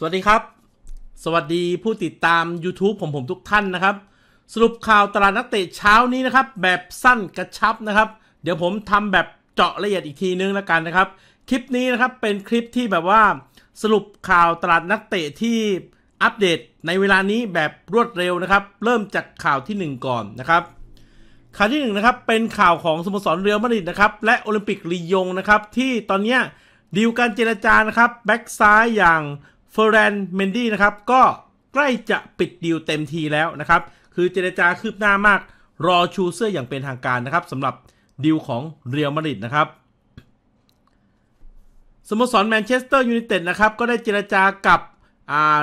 สวัสดีครับสวัสดีผู้ติดตาม YouTube ผมผมทุกท่านนะครับ สรุปข่าวตลาดนักเตะเช้านี้นะครับแบบสั้นกระชับนะครับ เดี๋ยวผมทำแบบเจาะละเอียดอีกทีนึงแล้วกันนะครับ คลิปนี้นะครับ เป็นคลิปที่แบบว่า สรุปข่าวตลาดนักเตะที่อัปเดตในเวลานี้แบบรวดเร็วนะครับ เริ่มจากข่าวที่ 1 ก่อนนะครับ ข่าวที่1นะครับเป็นข่าวของสโมสรเรือมาดริดนะครับและโอลิมปิกลียงนะครับที่ตอนนี้ดีลการเจรจานะครับแบ็กซ้ายอย่างเฟอร์แรนเมนดี้นะครับก็ใกล้จะปิดดีลเต็มทีแล้วนะครับ คือเจรจาคืบหน้ามากรอชูเสื้ออย่างเป็นทางการนะครับสำหรับดีลของเรียลมาดริดนะครับสโมสรแมนเชสเตอร์ยูไนเต็ดนะครับก็ได้เจรจากับ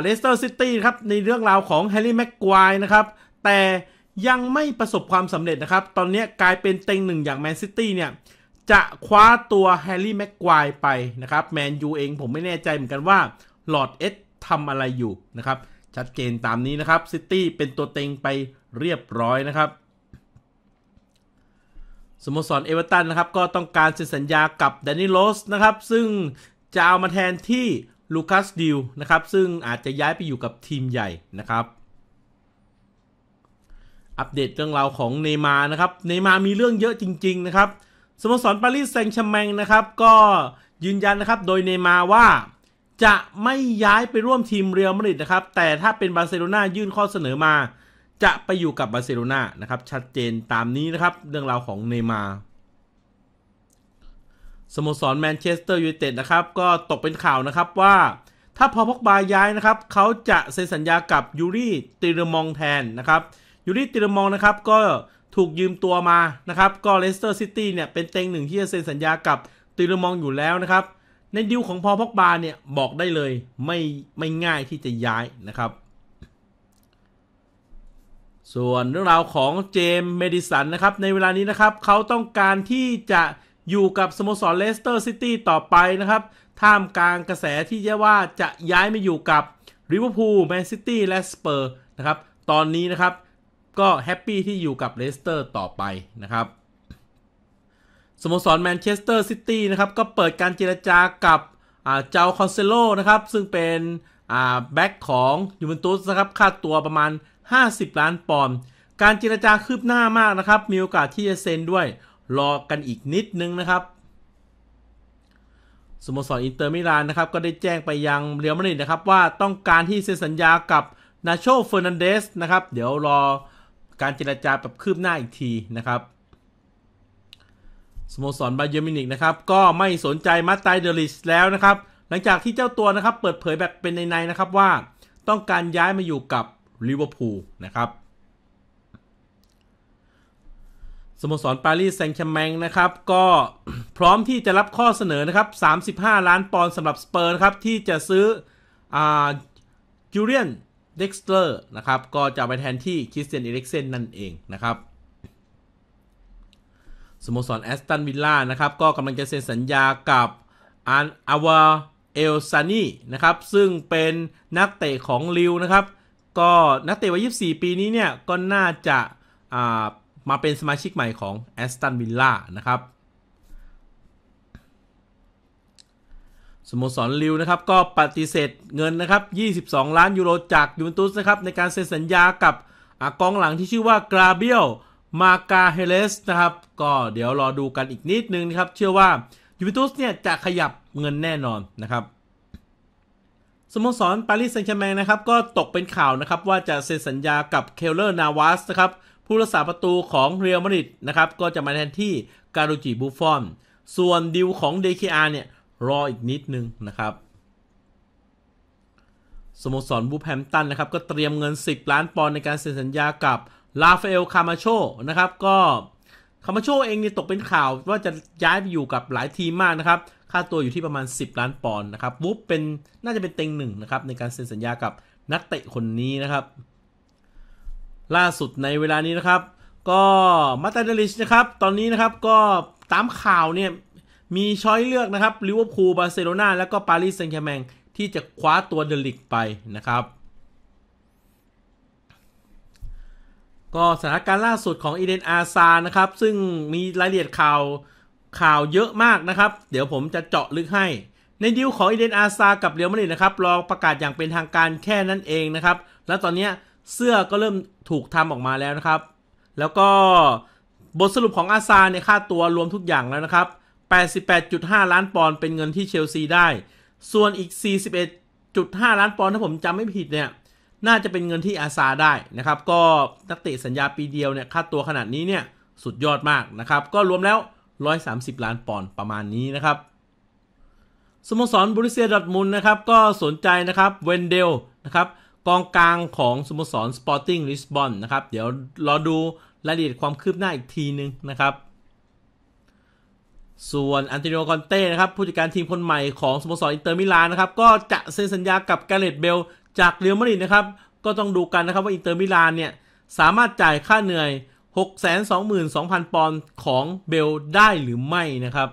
เลสเตอร์ซิตี้ครับ ในเรื่องราวของแฮร์รี่แม็กควายนะครับ แต่ยังไม่ประสบความสำเร็จนะครับ ตอนนี้กลายเป็นเต็งหนึ่งอย่างแมนซิตี้เนี่ย จะคว้าตัวแฮร์รี่แม็กควายไปนะครับแมนยูเองผมไม่แน่ใจเหมือนกันว่าหลอดเอสทำอะไรอยู่ นะครับ ชัดเจนตามนี้นะครับซิตี้เป็นตัวเต็งไปเรียบร้อยนะครับสโมสรเอเวอร์ตันนะครับ ก็ต้องการเซ็นสัญญากับแดนนี่โรสนะครับ ซึ่งจะเอามาแทนที่ลูคัสดิวนะครับ ซึ่งอาจจะย้ายไปอยู่กับทีมใหญ่นะครับ อัปเดตเรื่องราวของเนมานะครับเนมามีเรื่องเยอะจริง ๆนะครับสโมสรปารีสแซงต์แชร์แมงนะครับ ก็ยืนยันนะครับโดยเนมาว่าจะไม่ย้ายไปร่วมทีมเรียลมาดริดนะครับ แต่ถ้าเป็นบาร์เซโลนายื่นข้อเสนอมา จะไปอยู่กับบาร์เซโลนานะครับชัดเจนตามนี้นะครับ เรื่องราวของเนมาสโมสรแมนเชสเตอร์ยูไนเต็ดนะครับก็ตกเป็นข่าวนะครับว่า ถ้าพอพกบาย้ายนะครับเขาจะเซ็นสัญญากับยูรี่ติรมองแทนนะครับ ยูรี่ติรมองนะครับก็ถูกยืมตัวมานะครับก็เลสเตอร์ซิตี้เนี่ยเป็นเต็งหนึ่งที่จะเซ็นสัญญากับติรมองอยู่แล้วนะครับในดิวของพอพอกบาเนี่ย บอกได้เลยไม่ไม่ง่ายที่จะย้ายนะครับ ส่วนเรื่องราวของเจมส์เมดิสันนะครับในเวลานี้นะครับ เขาต้องการที่จะอยู่กับสโมสรเลสเตอร์ซิตี้ต่อไปนะครับ ท่ามกลางกระแสที่จะว่าจะย้ายมาอยู่กับลิเวอร์พูลแมนซิตี้และสเปอร์นะครับตอนนี้นะครับก็แฮปปี้ที่อยู่กับเลสเตอร์ต่อไปนะครับสโมสรแมนเชสเตอร์ซิตี้นะครับก็เปิดการเจรจากับเจ้าคอนเซโลนะครับ ซึ่งเป็นแบ็กของยูเวนตุสนะครับ ค่าตัวประมาณ 50 ล้านปอนด์การเจรจาคืบหน้ามากนะครับ มีโอกาสที่จะเซ็นด้วย รอกันอีกนิดนึงนะครับสโมสรอินเตอร์มิลานนะครับก็ได้แจ้งไปยังเรียลมาดริดนะครับ ว่าต้องการที่เซ็นสัญญากับนาโชเฟอร์นันเดสนะครับเดี๋ยวรอการเจรจาแบบคืบหน้าอีกทีนะครับสโมสรบาเยอร์มินิกนะครับก็ไม่สนใจมาตายเดลิสแล้วนะครับ หลังจากที่เจ้าตัวนะครับเปิดเผยแบบเป็นในๆนะครับว่าต้องการย้ายมาอยู่กับลิเวอร์พูล นะครับสโมสรปารีสแซงต์แช์แมง นะครับ ก็พร้อมที่จะรับข้อเสนอนะครับ 35 ล้านปอนด์สำหรับ สเปอร์ นะครับ ที่จะซื้ออจูเลียน เด็กสเตอร์นะครับก็จะไปแทนที่คริสเตียนอิเล็กเซนนั่นเองนะครับสโมสรแอสตันวิลล่านะครับก็กำลังจะเซ็นสัญญากับอันอาวาเอลซานีนะครับ ซึ่งเป็นนักเตะของลิวนะครับ ก็นักเตะวัย 24 ปีนี้เนี่ยก็น่าจะามาเป็นสมาชิกใหม่ของแอสตันวิลล่านะครับสโมสรลิวนะครับก็ปฏิเสธเงินนะครับ 22 ล้านยูโรจาก ยูเวนตุสนะครับ ในการเซ็นสัญญากับกองหลังที่ชื่อว่ากราเบียลมากาเฮเลสนะครับ ก็เดี๋ยวรอดูกันอีกนิดนึงนะครับ เชื่อว่ายูเวนตุสเนี่ย จะขยับเงินแน่นอนนะครับสโมสรปารีสแซงต์แชร์แมงนะครับ ก็ตกเป็นข่าวนะครับ ว่าจะเซ็นสัญญากับ เคลเลอร์ นาวาสนะครับ ผู้รักษาประตูของเรอัลมาดริดนะครับ ก็จะมาแทนที่การูจิบูฟอนส่วนดิวของ DKR เนี่ยรออีกนิดนึงนะครับสโมสรบูแพมตันนะครับ ก็เตรียมเงิน 10ล้านปอนด์ในการเซ็นสัญญากับลาฟาเอลคามาโชนะครับก็คามาโชเองเนี่ยตกเป็นข่าวว่าจะย้ายไปอยู่กับหลายทีมมากนะครับ ค่าตัวอยู่ที่ประมาณ 10 ล้านปอนด์นะครับวูบเป็นน่าจะเป็นเต็งหนึ่งนะครับในการเซ็นสัญญากับนักเตะคนนี้นะครับ ล่าสุดในเวลานี้นะครับ ก็มาตาเดลิชนะครับ ตอนนี้นะครับก็ตามข่าวเนี่ย มีช้อยเลือกนะครับลิเวอร์พูลบาร์เซโลนาแล้วก็ปารีสแซงต์แชร์แมงที่จะคว้าตัวเดลิกไปนะครับก็สถานการณ์ล่าสุดของอีเดนอาซา นะครับ ซึ่งมีรายละเอียดข่าวข่าวเยอะมากนะครับ เดี๋ยวผมจะเจาะลึกให้ ในดิวของอีเดนอาซากับเรียวมาดริดนะครับ รอประกาศอย่างเป็นทางการแค่นั้นเองนะครับ และตอนนี้เสื้อก็เริ่มถูกทำออกมาแล้วนะครับ แล้วก็บทสรุปของอาซาในค่าตัวรวมทุกอย่างแล้วนะครับ 88.5 ล้านปอนด์เป็นเงินที่เชลซีได้ ส่วนอีก41.5ล้านปอนด์ถ้าผมจำไม่ผิดเนี่ยน่าจะเป็นเงินที่อาซาได้นะครับ ก็นักเตะสัญญาปีเดียวเนี่ยค่าตัวขนาดนี้เนี่ยสุดยอดมากนะครับ ก็รวมแล้ว 130 ล้านปอนด์ประมาณนี้นะครับสโมสรบริเซียดอทมุลนะครับ ก็สนใจนะครับ เวนเดลนะครับกองกลางของสโมสรสปอร์ติ้งลิสบอนนะครับ เดี๋ยวรอดูรายละเอียดความคืบหน้าอีกทีนึงนะครับ ส่วนอันติโนคอนเต้นะครับผู้จัดการทีมคนใหม่ของสโมสรอินเตอร์มิลานนะครับก็จะเซ็นสัญญากับกาเลตเบลจากเรียวมาริดนะครับก็ต้องดูกันนะครับว่าอินเตอร์มิลานเนี่ยสามารถจ่ายค่าเหนื่อย 622,000 ปอนด์ของเบลได้หรือไม่นะครับ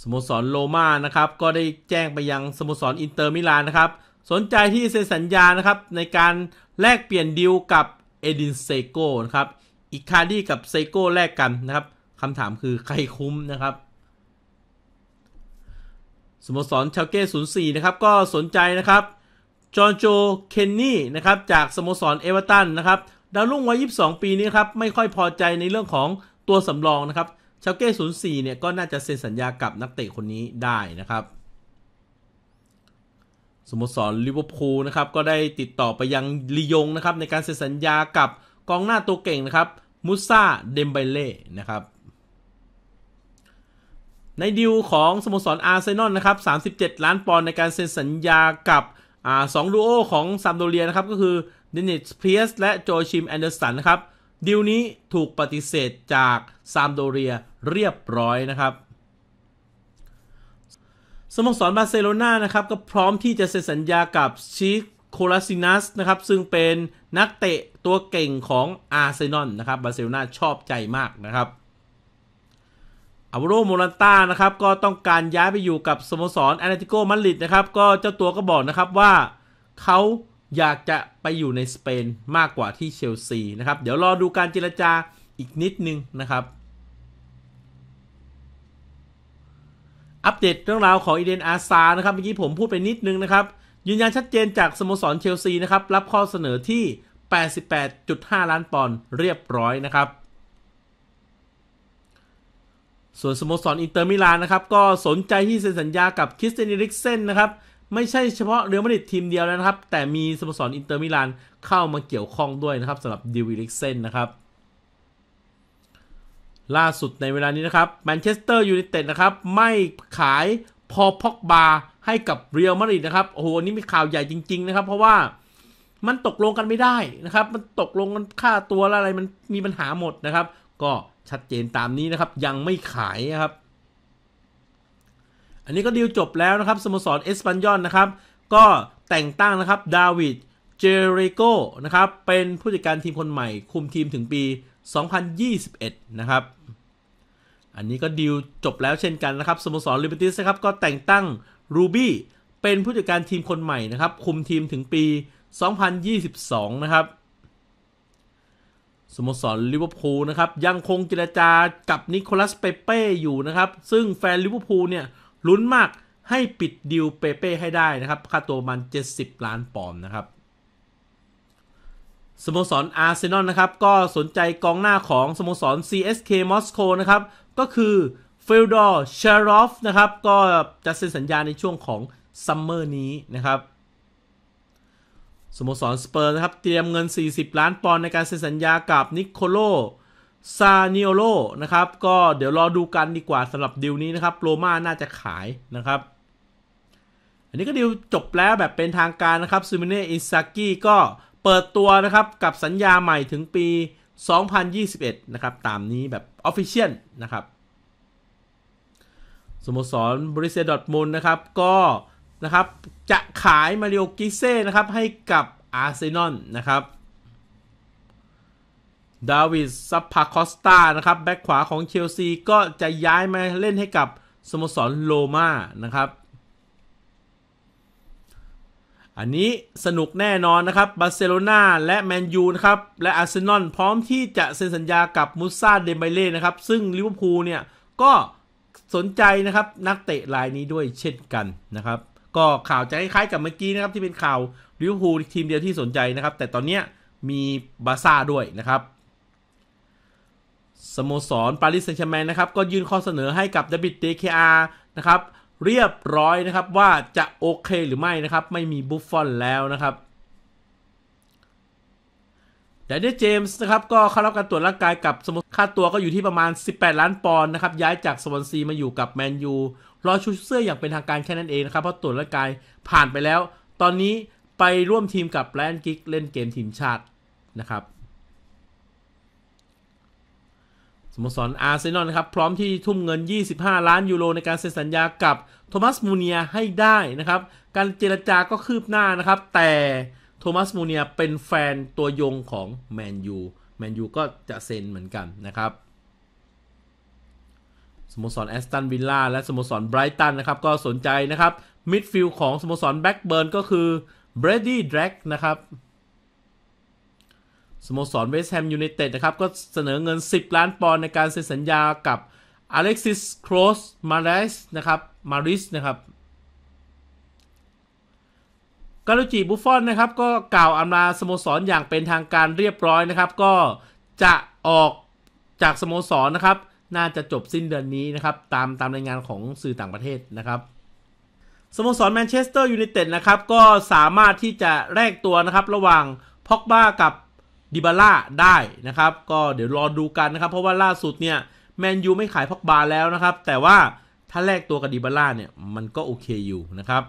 สโมสรโลมานะครับ ก็ได้แจ้งไปยังสโมสรอินเตอร์มิลานนะครับ สนใจที่เซ็นสัญญานะครับในการแลกเปลี่ยนดีลกับเอดินเซโกนะครับอิคาดีกับเซโกแลกกันนะครับคำถามคือใครคุ้มนะครับสโมสรชาเก้ศูนย์สี่นะครับก็สนใจนะครับจอร์โจเคนนี่นะครับจากสโมสรเอเวอร์ตันนะครับดาวรุ่งวัย 22 ปีนี้ครับไม่ค่อยพอใจในเรื่องของตัวสำรองนะครับชาเก้ศูนย์สี่เนี่ยก็น่าจะเซ็นสัญญากับนักเตะคนนี้ได้นะครับสโมสรลิเวอร์พูลนะครับก็ได้ติดต่อไปยังลียงนะครับในการเซ็นสัญญากับกองหน้าตัวเก่งนะครับมุซาเดมไบเล่ นะครับในดิวของสโมสรอาร์เซนอลนะครับ 37 ล้านปอนด์ในการเซ็นสัญญากับอสองดูโอของซัมโดเรียนะครับก็คือเดนิสเพียสและโจชิมแอนเดอร์สันนะครับดิวนี้ถูกปฏิเสธจากซัมโดเรียเรียบร้อยนะครับสโมสรบาร์เซโลนานะครับ ก็พร้อมที่จะเซ็นสัญญากับชิคโคลาซินัสนะครับ ซึ่งเป็นนักเตะตัวเก่งของอาร์เซนอลนะครับ บาร์เซโลนาชอบใจมากนะครับอาโรโมรันต้านะครับก็ต้องการย้ายไปอยู่กับสโมสรแอตเลติโกมาดริดนะครับก็เจ้าตัวก็บอกนะครับว่าเขาอยากจะไปอยู่ในสเปนมากกว่าที่เชลซีนะครับเดี๋ยวรอดูการเจรจาอีกนิดนึงนะครับ อัปเดตเรื่องราวของอีเดนอาซานะครับเมื่อกี้ผมพูดไปนิดนึงนะครับ ยืนยันชัดเจนจากสโมสร เชลซีนะครับรับข้อเสนอที่ 88.5 ล้านปอนด์เรียบร้อยนะครับส่วนสโมสรอินเตอร์มิลานนะครับก็สนใจที่เซ็นสัญญากับคริสเตนิริกเซนนะครับ ไม่ใช่เฉพาะเรอมาริดทีมเดียวแล้วนะครับ แต่มีสโมสรอินเตอร์มิลานเข้ามาเกี่ยวข้องด้วยนะครับสำหรับดิวิลิกเซนนะครับล่าสุดในเวลานี้นะครับแมนเชสเตอร์ยูไนเต็ดนะครับไม่ขายพอพ็อกบาให้กับเรียลมาดริดนะครับโอ้โหนี่มีข่าวใหญ่จริงๆนะครับเพราะว่ามันตกลงกันไม่ได้นะครับ มันตกลงกันค่าตัวอะไรมันมีปัญหาหมดนะครับ ก็ชัดเจนตามนี้นะครับยังไม่ขายนะครับ อันนี้ก็ดีลจบแล้วนะครับสโมสรเอสปันยอนนะครับก็แต่งตั้งนะครับดาวิดเจเรโกนะครับ เป็นผู้จัดการทีมคนใหม่ คุมทีมถึงปี 2021 นะครับ อันนี้ก็ดีลจบแล้วเช่นกันนะครับสโมสรลิเบอร์ตี้นะครับก็แต่งตั้งรูบี้ เป็นผู้จัดการทีมคนใหม่นะครับ คุมทีมถึงปี 2022 นะครับสโมสรลิเวอร์พูลนะครับยังคงเจรจากับนิโคลัสเปเป้อยู่นะครับ ซึ่งแฟนลิเวอร์พูลเนี่ยลุ้นมากให้ปิดดิวเปเป้ให้ได้นะครับ ค่าตัวมัน 70 ล้านปอนด์นะครับสโมสรอาร์เซนอลนะครับก็สนใจกองหน้าของสโมสร CSK มอสโกนะครับ ก็คือเฟลดอร์เชอรอฟนะครับ ก็จะเซ็นสัญญาในช่วงของซัมเมอร์นี้นะครับสโมสรสเปอร์นะครับเตรียมเงิน 40 ล้านปอนด์ในการเซ็นสัญญากับนิโคโล ซาเนโอโลนะครับก็เดี๋ยวรอดูกันดีกว่าสำหรับดิวนี้นะครับโรม่าน่าจะขายนะครับ อันนี้ก็ดิวจบแล้วแบบเป็นทางการนะครับซูมิเน่อิซากิ ก็เปิดตัวนะครับกับสัญญาใหม่ถึงปี 2021 นะครับ ตามนี้แบบออฟฟิเชียลนะครับสโมสรบริเซดอทมุนนะครับ ก็นะครับจะขายมาริโอ กิเซ่นะครับให้กับอาร์เซนอลนะครับดาวิดซับพาคอสตานะครับแบ็กขวาของเชลซี ก็จะย้ายมาเล่นให้กับสโมสรโลมานะครับอันนี้สนุกแน่นอนนะครับบาร์เซโลนาและแมนยูนะครับและอาร์เซนอลพร้อมที่จะเซ็นสัญญากับมูซา เดมไบเล่ นะครับซึ่งลิเวอร์พูลเนี่ยก็สนใจนะครับนักเตะรายนี้ด้วยเช่นกันนะครับก็ข่าวจะคล้ายๆกับเมื่อกี้นะครับที่เป็นข่าวลิเวอร์พูลทีมเดียวที่สนใจนะครับ แต่ตอนนี้มีบาซ่าด้วยนะครับสโมสรปารีสแซงต์แชร์แมนนะครับก็ยื่นข้อเสนอให้กับดับบิดเดคอาร์นะครับ เรียบร้อยนะครับว่าจะโอเคหรือไม่นะครับ ไม่มีบุฟฟอนแล้วนะครับดนเดเจมส์นะครับก็เข้ารับการตรวจร่างกายกับสมิค่าตัวก็อยู่ที่ประมาณ 18 ล้านปอนด์นะครับ ย้ายจากสวอนซีมาอยู่กับแมนยูรอชุดเสื้ออย่างเป็นทางการแค่นั้นเองนะครับเพราะตรวจร่างกายผ่านไปแล้ว ตอนนี้ไปร่วมทีมกับแลนกิกเล่นเกมทีมชาตินะครับสโมสรอาร์เซนอลนะครับพร้อมที่ทุ่มเงิน 25 ล้านยูโรในการเซ็นสัญญากับ โทมัสมูเนียให้ได้นะครับ การเจรจาก็คืบหน้านะครับ แต่โทมัสมูเนีย เป็นแฟนตัวยงของแมนยูแมนยูก็จะเซ็นเหมือนกันนะครับสโมสรแอสตันวิลล่าและสโมสรไบรตันนะครับ ก็สนใจนะครับมิดฟิลด์ของสโมสรแบ็กเบิร์นก็คือเบรดดี้แดร็กนะครับ สโมสรเวสต์แฮมยูไนเต็ดนะครับ ก็เสนอเงิน 10 ล้านปอนด์ในการเซ็นสัญญากับอเล็กซิสโครสมาริสนะครับมาริสนะครับ กาลูจิบุฟฟอนนะครับ ก็กล่าวอำลาสโมสรอย่างเป็นทางการเรียบร้อยนะครับ ก็จะออกจากสโมสรนะครับน่าจะจบสิ้นเดือนนี้นะครับ ตามตามรายงานของสื่อต่างประเทศนะครับสโมสรแมนเชสเตอร์ยูไนเต็ดนะครับ ก็สามารถที่จะแลกตัวนะครับ ระหว่างพ็อกบ้ากับดิบาร่าได้นะครับ ก็เดี๋ยวรอดูกันนะครับ เพราะว่าล่าสุดเนี่ยแมนยูไม่ขายพ็อกบาแล้วนะครับ แต่ว่าถ้าแลกตัวกับดิบาร่าเนี่ย มันก็โอเคอยู่นะครับ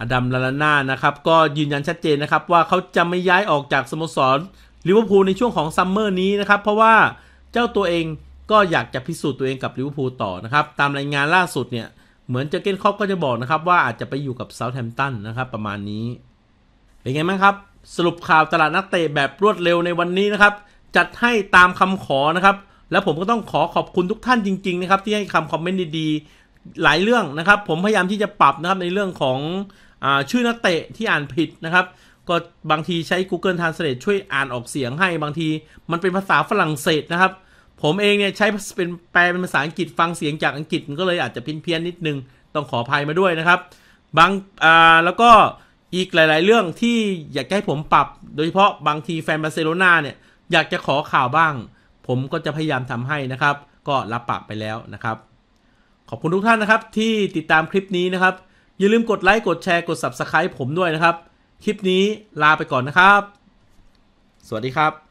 อดัม ลาลาน่านะครับก็ยืนยันชัดเจนนะครับ ว่าเขาจะไม่ย้ายออกจากสโมสรลิเวอร์พูลในช่วงของซัมเมอร์นี้นะครับ เพราะว่าเจ้าตัวเองก็อยากจะพิสูจน์ตัวเองกับลิเวอร์พูลต่อนะครับ ตามรายงานล่าสุดเนี่ย เหมือนเจเกนคอปก็จะบอกนะครับว่าอาจจะไปอยู่กับเซาท์แฮมป์ตันนะครับประมาณนี้ เป็นไงบ้างครับ สรุปข่าวตลาดนักเตะแบบรวดเร็วในวันนี้นะครับ จัดให้ตามคำขอนะครับ และผมก็ต้องขอขอบคุณทุกท่านจริงๆนะครับ ที่ให้คำคอมเมนต์ดีๆหลายเรื่องนะครับ ผมพยายามที่จะปรับนะครับในเรื่องของอชื่อนักเตะที่อ่านผิดนะครับก็บางทีใช้ Google Translate ช่วยอ่านออกเสียงให้บางทีมันเป็นภาษาฝรั่งเศสนะครับ ผมเองเนี่ยใช้เป็นแปลเป็นภาษาอังกฤษฟังเสียงจากอังกฤษก็เลยอาจจะเพี้ยนๆนิดนึงต้องขออภัยมาด้วยนะครับบางอ่าแล้วก็อีกหลายๆ เรื่องที่อยากให้ผมปรับ โดยเฉพาะบางทีแฟนบาร์เซโลนาเนี่ย อยากจะขอข่าวบ้าง ผมก็จะพยายามทำให้นะครับ ก็รับปากไปแล้วนะครับ ขอบคุณทุกท่านนะครับ ที่ติดตามคลิปนี้นะครับอย่าลืมกดไลค์กดแชร์กด Subscribe ผมด้วยนะครับคลิปนี้ลาไปก่อนนะครับ สวัสดีครับ